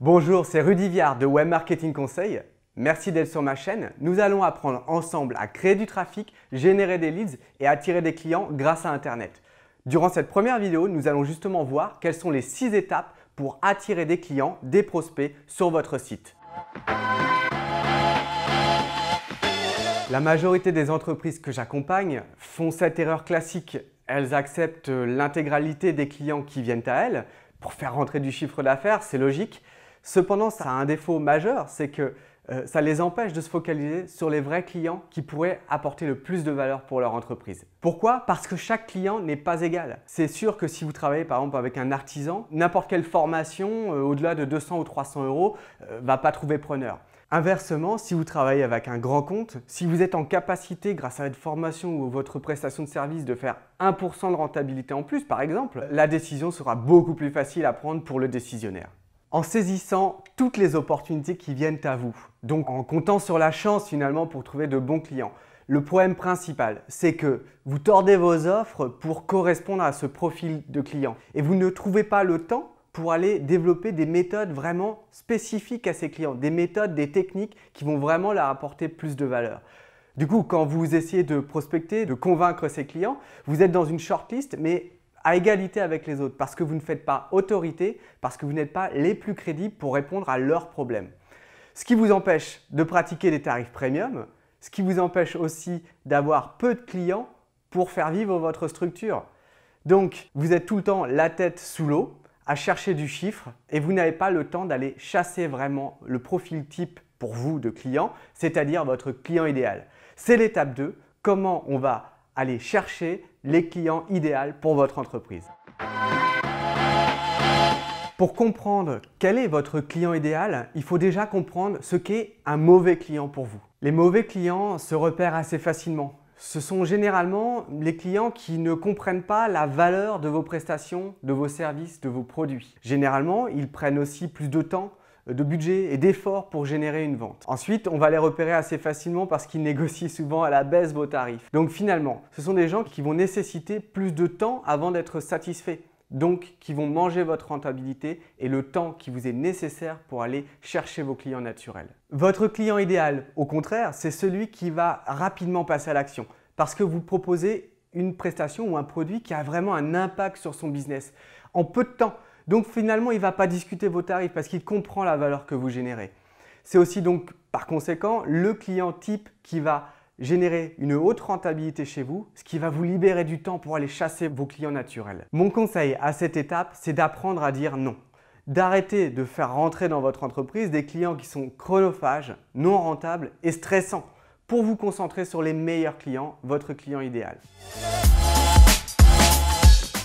Bonjour, c'est Rudy Viard de Web Marketing Conseil. Merci d'être sur ma chaîne. Nous allons apprendre ensemble à créer du trafic, générer des leads et attirer des clients grâce à Internet. Durant cette première vidéo, nous allons justement voir quelles sont les 6 étapes pour attirer des clients, des prospects sur votre site. La majorité des entreprises que j'accompagne font cette erreur classique. Elles acceptent l'intégralité des clients qui viennent à elles pour faire rentrer du chiffre d'affaires, c'est logique, Cependant, ça a un défaut majeur, c'est que euh, ça les empêche de se focaliser sur les vrais clients qui pourraient apporter le plus de valeur pour leur entreprise. Pourquoi Parce que chaque client n'est pas égal. C'est sûr que si vous travaillez par exemple avec un artisan, n'importe quelle formation euh, au-delà de 200 ou 300 euros ne euh, va pas trouver preneur. Inversement, si vous travaillez avec un grand compte, si vous êtes en capacité, grâce à votre formation ou votre prestation de service, de faire 1% de rentabilité en plus, par exemple, la décision sera beaucoup plus facile à prendre pour le décisionnaire en saisissant toutes les opportunités qui viennent à vous. Donc en comptant sur la chance finalement pour trouver de bons clients. Le problème principal, c'est que vous tordez vos offres pour correspondre à ce profil de client et vous ne trouvez pas le temps pour aller développer des méthodes vraiment spécifiques à ces clients, des méthodes, des techniques qui vont vraiment leur apporter plus de valeur. Du coup, quand vous essayez de prospecter, de convaincre ces clients, vous êtes dans une shortlist, mais à égalité avec les autres, parce que vous ne faites pas autorité, parce que vous n'êtes pas les plus crédibles pour répondre à leurs problèmes. Ce qui vous empêche de pratiquer des tarifs premium, ce qui vous empêche aussi d'avoir peu de clients pour faire vivre votre structure. Donc, vous êtes tout le temps la tête sous l'eau à chercher du chiffre et vous n'avez pas le temps d'aller chasser vraiment le profil type pour vous de client, c'est-à-dire votre client idéal. C'est l'étape 2, comment on va aller chercher les clients idéaux pour votre entreprise. Pour comprendre quel est votre client idéal, il faut déjà comprendre ce qu'est un mauvais client pour vous. Les mauvais clients se repèrent assez facilement. Ce sont généralement les clients qui ne comprennent pas la valeur de vos prestations, de vos services, de vos produits. Généralement, ils prennent aussi plus de temps de budget et d'efforts pour générer une vente. Ensuite, on va les repérer assez facilement parce qu'ils négocient souvent à la baisse vos tarifs. Donc finalement, ce sont des gens qui vont nécessiter plus de temps avant d'être satisfaits donc qui vont manger votre rentabilité et le temps qui vous est nécessaire pour aller chercher vos clients naturels. Votre client idéal, au contraire, c'est celui qui va rapidement passer à l'action parce que vous proposez une prestation ou un produit qui a vraiment un impact sur son business en peu de temps. Donc finalement, il ne va pas discuter vos tarifs parce qu'il comprend la valeur que vous générez. C'est aussi donc par conséquent le client type qui va générer une haute rentabilité chez vous, ce qui va vous libérer du temps pour aller chasser vos clients naturels. Mon conseil à cette étape, c'est d'apprendre à dire non d'arrêter de faire rentrer dans votre entreprise des clients qui sont chronophages, non rentables et stressants pour vous concentrer sur les meilleurs clients, votre client idéal.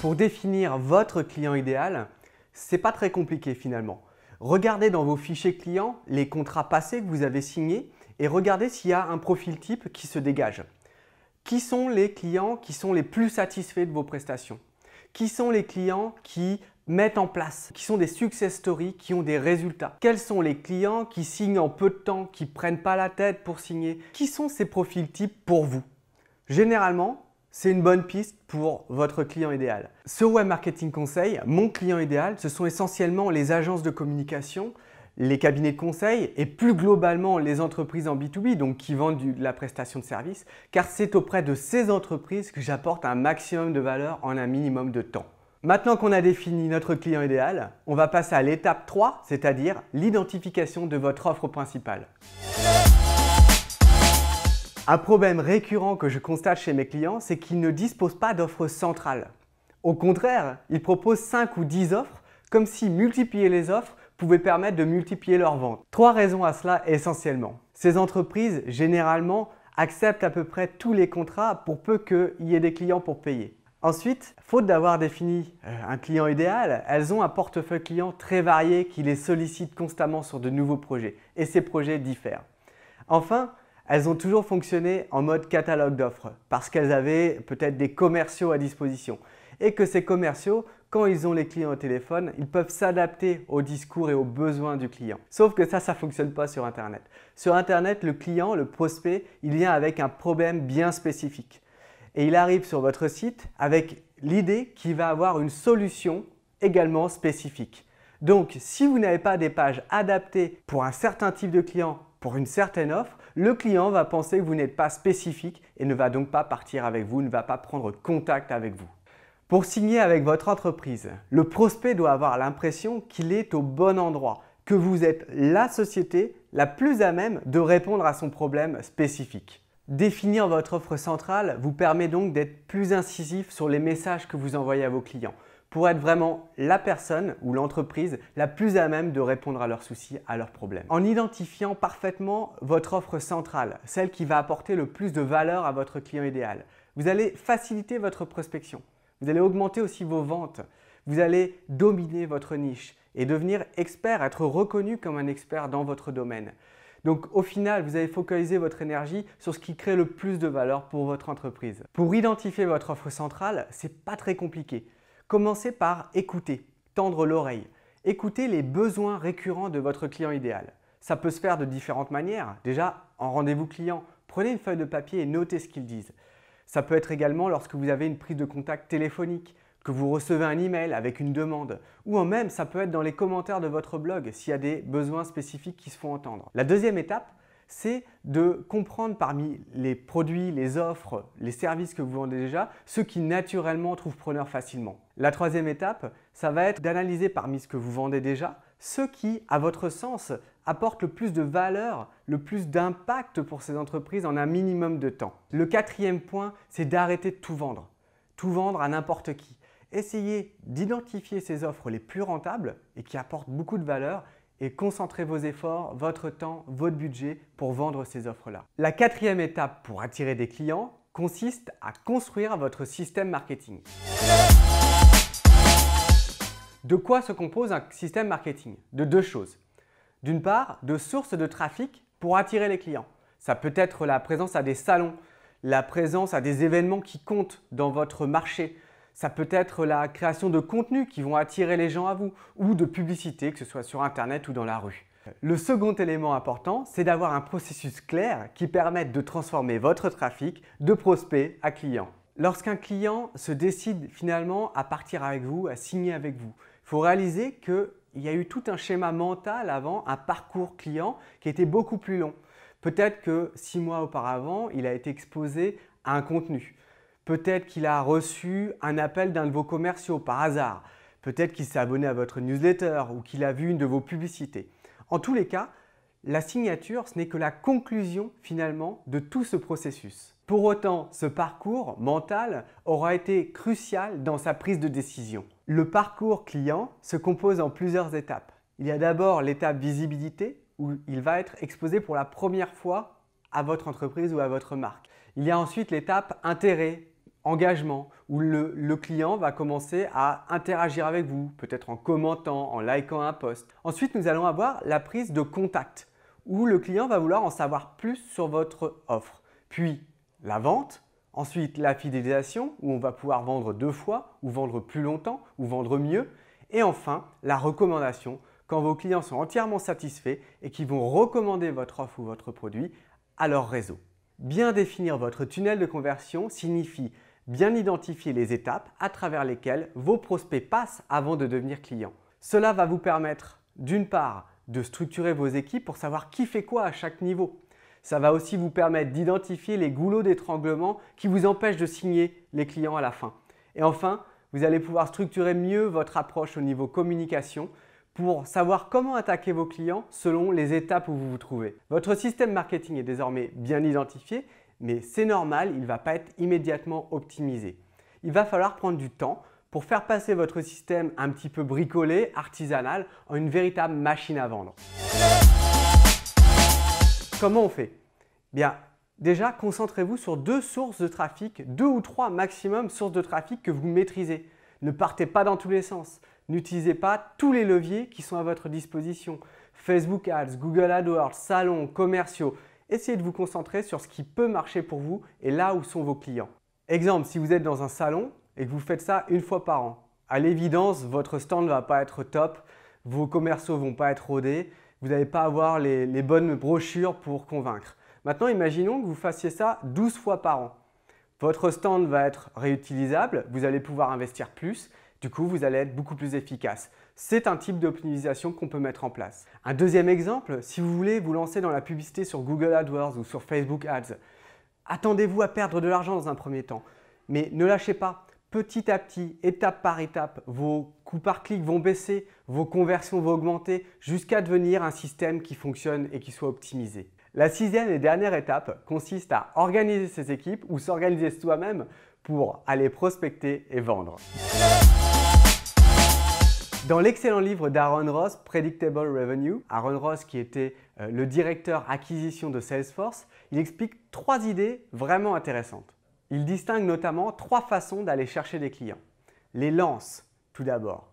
Pour définir votre client idéal, c'est pas très compliqué finalement. Regardez dans vos fichiers clients les contrats passés que vous avez signés et regardez s'il y a un profil type qui se dégage. Qui sont les clients qui sont les plus satisfaits de vos prestations Qui sont les clients qui mettent en place, qui sont des success stories, qui ont des résultats Quels sont les clients qui signent en peu de temps, qui prennent pas la tête pour signer Qui sont ces profils types pour vous Généralement, c'est une bonne piste pour votre client idéal. Ce web marketing conseil, mon client idéal, ce sont essentiellement les agences de communication, les cabinets de conseil et plus globalement les entreprises en B2B, donc qui vendent de la prestation de service, car c'est auprès de ces entreprises que j'apporte un maximum de valeur en un minimum de temps. Maintenant qu'on a défini notre client idéal, on va passer à l'étape 3, c'est-à-dire l'identification de votre offre principale. Un problème récurrent que je constate chez mes clients, c'est qu'ils ne disposent pas d'offres centrales. Au contraire, ils proposent 5 ou 10 offres, comme si multiplier les offres pouvait permettre de multiplier leurs ventes. Trois raisons à cela essentiellement. Ces entreprises, généralement, acceptent à peu près tous les contrats pour peu qu'il y ait des clients pour payer. Ensuite, faute d'avoir défini euh, un client idéal, elles ont un portefeuille client très varié qui les sollicite constamment sur de nouveaux projets et ces projets diffèrent. Enfin, elles ont toujours fonctionné en mode catalogue d'offres, parce qu'elles avaient peut-être des commerciaux à disposition. Et que ces commerciaux, quand ils ont les clients au téléphone, ils peuvent s'adapter au discours et aux besoins du client. Sauf que ça, ça ne fonctionne pas sur Internet. Sur Internet, le client, le prospect, il vient avec un problème bien spécifique. Et il arrive sur votre site avec l'idée qu'il va avoir une solution également spécifique. Donc, si vous n'avez pas des pages adaptées pour un certain type de client, pour une certaine offre, le client va penser que vous n'êtes pas spécifique et ne va donc pas partir avec vous, ne va pas prendre contact avec vous. Pour signer avec votre entreprise, le prospect doit avoir l'impression qu'il est au bon endroit, que vous êtes la société la plus à même de répondre à son problème spécifique. Définir votre offre centrale vous permet donc d'être plus incisif sur les messages que vous envoyez à vos clients, pour être vraiment la personne ou l'entreprise la plus à même de répondre à leurs soucis, à leurs problèmes. En identifiant parfaitement votre offre centrale, celle qui va apporter le plus de valeur à votre client idéal, vous allez faciliter votre prospection, vous allez augmenter aussi vos ventes, vous allez dominer votre niche et devenir expert, être reconnu comme un expert dans votre domaine. Donc au final, vous allez focaliser votre énergie sur ce qui crée le plus de valeur pour votre entreprise. Pour identifier votre offre centrale, ce n'est pas très compliqué. Commencez par écouter, tendre l'oreille. écouter les besoins récurrents de votre client idéal. Ça peut se faire de différentes manières. Déjà, en rendez-vous client, prenez une feuille de papier et notez ce qu'ils disent. Ça peut être également lorsque vous avez une prise de contact téléphonique, que vous recevez un email avec une demande, ou en même ça peut être dans les commentaires de votre blog s'il y a des besoins spécifiques qui se font entendre. La deuxième étape, c'est de comprendre parmi les produits, les offres, les services que vous vendez déjà, ceux qui naturellement trouvent preneur facilement. La troisième étape, ça va être d'analyser parmi ce que vous vendez déjà, ce qui, à votre sens, apporte le plus de valeur, le plus d'impact pour ces entreprises en un minimum de temps. Le quatrième point, c'est d'arrêter de tout vendre. Tout vendre à n'importe qui. Essayez d'identifier ces offres les plus rentables et qui apportent beaucoup de valeur et concentrez vos efforts, votre temps, votre budget pour vendre ces offres-là. La quatrième étape pour attirer des clients consiste à construire votre système marketing. De quoi se compose un système marketing De deux choses. D'une part, de sources de trafic pour attirer les clients. Ça peut être la présence à des salons, la présence à des événements qui comptent dans votre marché. Ça peut être la création de contenus qui vont attirer les gens à vous ou de publicités, que ce soit sur Internet ou dans la rue. Le second élément important, c'est d'avoir un processus clair qui permette de transformer votre trafic de prospect à client. Lorsqu'un client se décide finalement à partir avec vous, à signer avec vous, il faut réaliser qu'il y a eu tout un schéma mental avant, un parcours client qui était beaucoup plus long. Peut-être que six mois auparavant, il a été exposé à un contenu. Peut-être qu'il a reçu un appel d'un de vos commerciaux par hasard. Peut-être qu'il s'est abonné à votre newsletter ou qu'il a vu une de vos publicités. En tous les cas, la signature, ce n'est que la conclusion finalement de tout ce processus. Pour autant, ce parcours mental aura été crucial dans sa prise de décision. Le parcours client se compose en plusieurs étapes. Il y a d'abord l'étape visibilité où il va être exposé pour la première fois à votre entreprise ou à votre marque. Il y a ensuite l'étape intérêt, engagement, où le, client va commencer à interagir avec vous, peut-être en commentant, en likant un post. Ensuite, nous allons avoir la prise de contact, où le client va vouloir en savoir plus sur votre offre. Puis la vente, Ensuite, la fidélisation, où on va pouvoir vendre deux fois, ou vendre plus longtemps, ou vendre mieux. Et enfin, la recommandation, quand vos clients sont entièrement satisfaits et qu'ils vont recommander votre offre ou votre produit à leur réseau. Bien définir votre tunnel de conversion signifie bien identifier les étapes à travers lesquelles vos prospects passent avant de devenir clients. Cela va vous permettre, d'une part, de structurer vos équipes pour savoir qui fait quoi à chaque niveau. Ça va aussi vous permettre d'identifier les goulots d'étranglement qui vous empêchent de signer les clients à la fin. Et enfin, vous allez pouvoir structurer mieux votre approche au niveau communication pour savoir comment attaquer vos clients selon les étapes où vous vous trouvez. Votre système marketing est désormais bien identifié, mais c'est normal, il ne va pas être immédiatement optimisé. Il va falloir prendre du temps pour faire passer votre système un petit peu bricolé, artisanal, en une véritable machine à vendre comment on fait Bien, déjà, concentrez-vous sur deux sources de trafic, deux ou trois maximum sources de trafic que vous maîtrisez. Ne partez pas dans tous les sens. N'utilisez pas tous les leviers qui sont à votre disposition. Facebook Ads, Google AdWords, salons, commerciaux. Essayez de vous concentrer sur ce qui peut marcher pour vous et là où sont vos clients. Exemple, si vous êtes dans un salon et que vous faites ça une fois par an, à l'évidence, votre stand ne va pas être top, vos commerciaux vont pas être rodés vous n'allez pas avoir les, bonnes brochures pour convaincre. Maintenant, imaginons que vous fassiez ça 12 fois par an. Votre stand va être réutilisable, vous allez pouvoir investir plus, du coup, vous allez être beaucoup plus efficace. C'est un type d'optimisation qu'on peut mettre en place. Un deuxième exemple, si vous voulez vous lancer dans la publicité sur Google AdWords ou sur Facebook Ads, attendez-vous à perdre de l'argent dans un premier temps, mais ne lâchez pas petit à petit, étape par étape, vos coûts par clic vont baisser, vos conversions vont augmenter jusqu'à devenir un système qui fonctionne et qui soit optimisé. La sixième et dernière étape consiste à organiser ses équipes ou s'organiser soi-même pour aller prospecter et vendre. Dans l'excellent livre d'Aaron Ross, Predictable Revenue, Aaron Ross qui était euh, le directeur acquisition de Salesforce, il explique trois idées vraiment intéressantes. Il distingue notamment trois façons d'aller chercher des clients. Les lances, tout d'abord,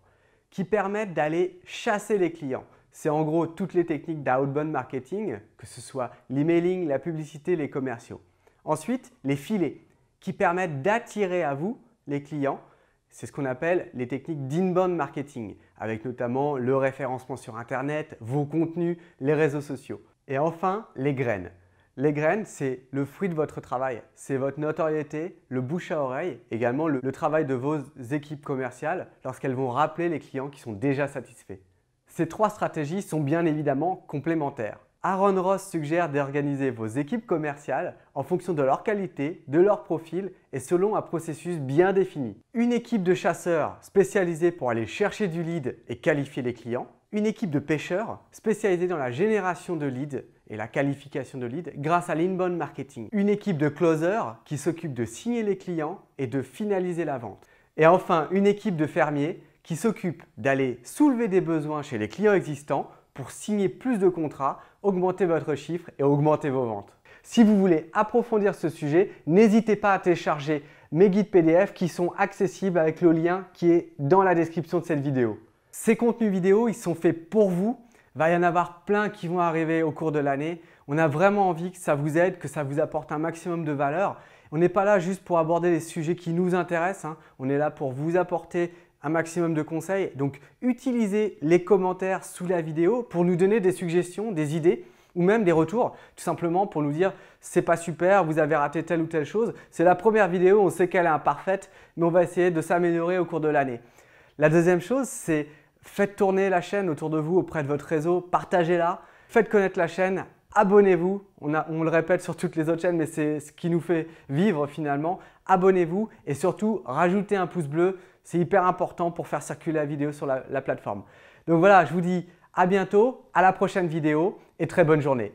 qui permettent d'aller chasser les clients. C'est en gros toutes les techniques d'outbound marketing, que ce soit l'emailing, la publicité, les commerciaux. Ensuite, les filets, qui permettent d'attirer à vous les clients. C'est ce qu'on appelle les techniques d'inbound marketing, avec notamment le référencement sur Internet, vos contenus, les réseaux sociaux. Et enfin, les graines, les graines, c'est le fruit de votre travail, c'est votre notoriété, le bouche à oreille, également le, travail de vos équipes commerciales lorsqu'elles vont rappeler les clients qui sont déjà satisfaits. Ces trois stratégies sont bien évidemment complémentaires. Aaron Ross suggère d'organiser vos équipes commerciales en fonction de leur qualité, de leur profil et selon un processus bien défini. Une équipe de chasseurs spécialisée pour aller chercher du lead et qualifier les clients, une équipe de pêcheurs spécialisée dans la génération de leads et la qualification de lead grâce à l'inbound marketing, une équipe de closer qui s'occupe de signer les clients et de finaliser la vente. Et enfin, une équipe de fermiers qui s'occupe d'aller soulever des besoins chez les clients existants pour signer plus de contrats, augmenter votre chiffre et augmenter vos ventes. Si vous voulez approfondir ce sujet, n'hésitez pas à télécharger mes guides PDF qui sont accessibles avec le lien qui est dans la description de cette vidéo. Ces contenus vidéo, ils sont faits pour vous va y en avoir plein qui vont arriver au cours de l'année. On a vraiment envie que ça vous aide, que ça vous apporte un maximum de valeur. On n'est pas là juste pour aborder les sujets qui nous intéressent, hein. on est là pour vous apporter un maximum de conseils. Donc utilisez les commentaires sous la vidéo pour nous donner des suggestions, des idées ou même des retours, tout simplement pour nous dire c'est pas super, vous avez raté telle ou telle chose. C'est la première vidéo, on sait qu'elle est imparfaite, mais on va essayer de s'améliorer au cours de l'année. La deuxième chose, c'est Faites tourner la chaîne autour de vous, auprès de votre réseau, partagez-la, faites connaître la chaîne, abonnez-vous. On, le répète sur toutes les autres chaînes, mais c'est ce qui nous fait vivre finalement. Abonnez-vous et surtout rajoutez un pouce bleu, c'est hyper important pour faire circuler la vidéo sur la plateforme. Donc voilà, je vous dis à bientôt, à la prochaine vidéo et très bonne journée.